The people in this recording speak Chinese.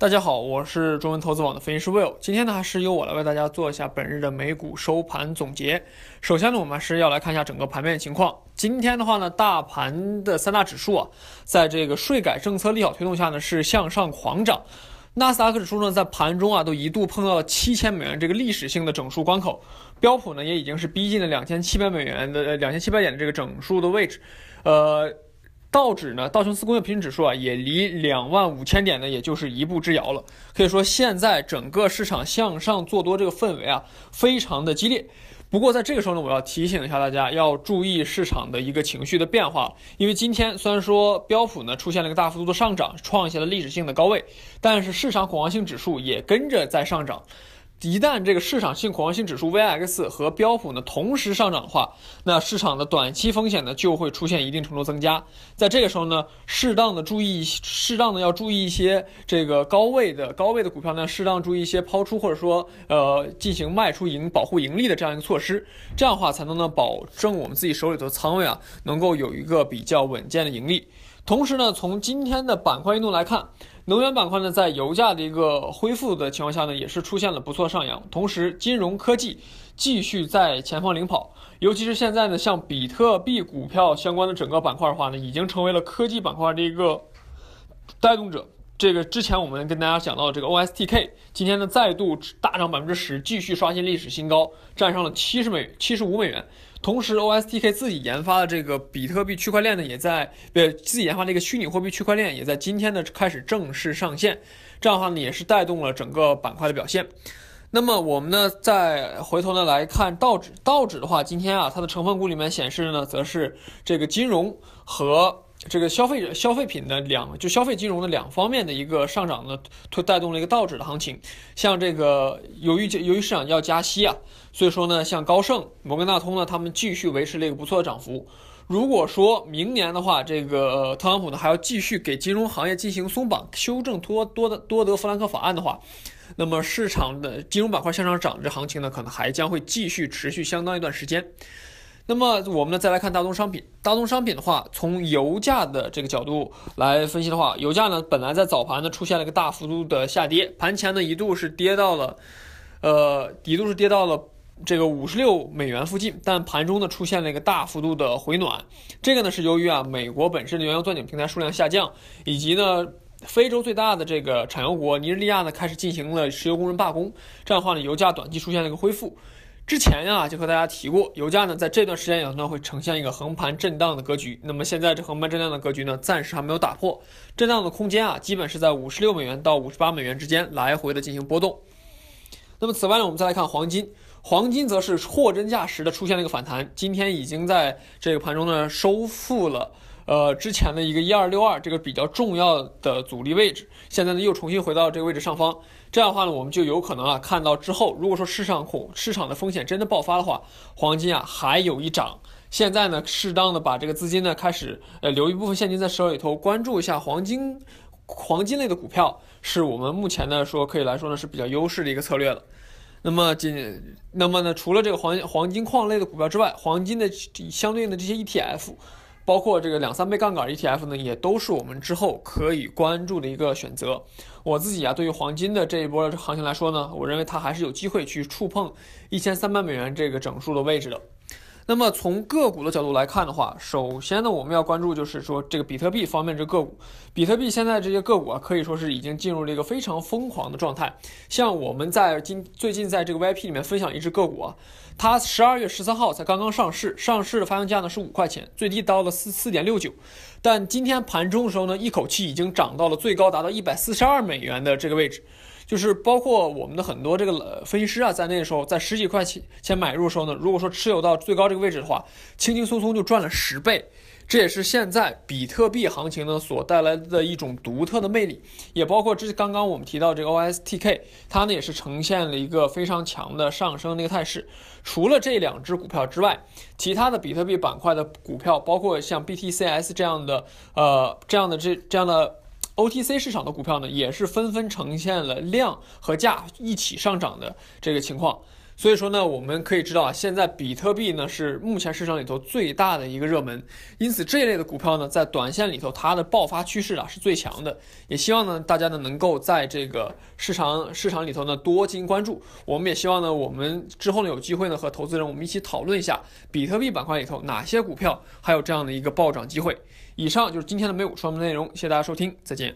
大家好，我是中文投资网的分析师 Will。今天呢，还是由我来为大家做一下本日的美股收盘总结。首先呢，我们还是要来看一下整个盘面情况。今天的话呢，大盘的三大指数啊，在这个税改政策利好推动下呢，是向上狂涨。纳斯达克指数呢，在盘中啊，都一度碰到了七千美元这个历史性的整数关口。标普呢，也已经是逼近了两千七百美元的两千七百点的这个整数的位置，呃。道指呢，道琼斯工业平均指数啊，也离两万五千点呢，也就是一步之遥了。可以说，现在整个市场向上做多这个氛围啊，非常的激烈。不过，在这个时候呢，我要提醒一下大家，要注意市场的一个情绪的变化。因为今天虽然说标普呢出现了一个大幅度的上涨，创下了历史性的高位，但是市场恐慌性指数也跟着在上涨。一旦这个市场性恐慌性指数 VIX 和标普呢同时上涨的话，那市场的短期风险呢就会出现一定程度增加。在这个时候呢，适当的注意，适当的要注意一些这个高位的高位的股票呢，适当注意一些抛出或者说呃进行卖出盈保护盈利的这样一个措施，这样的话才能呢保证我们自己手里头仓位啊能够有一个比较稳健的盈利。同时呢，从今天的板块运动来看，能源板块呢在油价的一个恢复的情况下呢，也是出现了不错上扬。同时，金融科技继续在前方领跑，尤其是现在呢，像比特币股票相关的整个板块的话呢，已经成为了科技板块的一个带动者。这个之前我们跟大家讲到，这个 O S T K 今天呢再度大涨百分之十，继续刷新历史新高，站上了七十美、七十五美元。同时，OSTK 自己研发的这个比特币区块链呢，也在呃自己研发这个虚拟货币区块链，也在今天呢开始正式上线。这样的话呢，也是带动了整个板块的表现。那么我们呢，再回头呢来看道指，道指的话，今天啊，它的成分股里面显示呢，则是这个金融和。这个消费者消费品的两，就消费金融的两方面的一个上涨呢，推带动了一个倒指的行情。像这个，由于由于市场要加息啊，所以说呢，像高盛、摩根大通呢，他们继续维持了一个不错的涨幅。如果说明年的话，这个特朗普呢还要继续给金融行业进行松绑、修正多多的多德弗兰克法案的话，那么市场的金融板块向上涨这行情呢，可能还将会继续持续相当一段时间。那么我们呢再来看大宗商品，大宗商品的话，从油价的这个角度来分析的话，油价呢本来在早盘呢出现了一个大幅度的下跌，盘前呢一度是跌到了，呃一度是跌到了这个五十六美元附近，但盘中呢出现了一个大幅度的回暖，这个呢是由于啊美国本身的原油钻井平台数量下降，以及呢非洲最大的这个产油国尼日利亚呢开始进行了石油工人罢工，这样的话呢油价短期出现了一个恢复。之前啊，就和大家提过，油价呢，在这段时间里呢，会呈现一个横盘震荡的格局。那么现在这横盘震荡的格局呢，暂时还没有打破，震荡的空间啊，基本是在五十六美元到五十八美元之间来回的进行波动。那么此外呢，我们再来看黄金，黄金则是货真价实的出现了一个反弹，今天已经在这个盘中呢，收复了。呃，之前的一个一二六二这个比较重要的阻力位置，现在呢又重新回到这个位置上方，这样的话呢，我们就有可能啊看到之后，如果说市场恐市场的风险真的爆发的话，黄金啊还有一涨。现在呢，适当的把这个资金呢开始呃留一部分现金在手里头，关注一下黄金黄金类的股票，是我们目前呢说可以来说呢是比较优势的一个策略了。那么仅那么呢，除了这个黄黄金矿类的股票之外，黄金的相对应的这些 ETF。包括这个两三倍杠杆 ETF 呢，也都是我们之后可以关注的一个选择。我自己啊，对于黄金的这一波行情来说呢，我认为它还是有机会去触碰一千三百美元这个整数的位置的。那么从个股的角度来看的话，首先呢，我们要关注就是说这个比特币方面这个股，比特币现在这些个股啊，可以说是已经进入了一个非常疯狂的状态。像我们在今最近在这个 VIP 里面分享一只个股啊，它十二月十三号才刚刚上市，上市的发行价呢是五块钱，最低到了四四点六九。但今天盘中的时候呢，一口气已经涨到了最高达到一百四十二美元的这个位置，就是包括我们的很多这个分析师啊在那个时候，在十几块钱钱买入的时候呢，如果说持有到最高这个位置的话，轻轻松松就赚了十倍。这也是现在比特币行情呢所带来的一种独特的魅力，也包括这刚刚我们提到这个 O S T K，它呢也是呈现了一个非常强的上升那个态势。除了这两只股票之外，其他的比特币板块的股票，包括像 B T C S 这样的，呃，这样的这这样的 O T C 市场的股票呢，也是纷纷呈现了量和价一起上涨的这个情况。所以说呢，我们可以知道啊，现在比特币呢是目前市场里头最大的一个热门，因此这一类的股票呢，在短线里头它的爆发趋势啊是最强的。也希望呢，大家呢能够在这个市场市场里头呢多进行关注。我们也希望呢，我们之后呢有机会呢和投资人我们一起讨论一下比特币板块里头哪些股票还有这样的一个暴涨机会。以上就是今天的美股说明内容，谢谢大家收听，再见。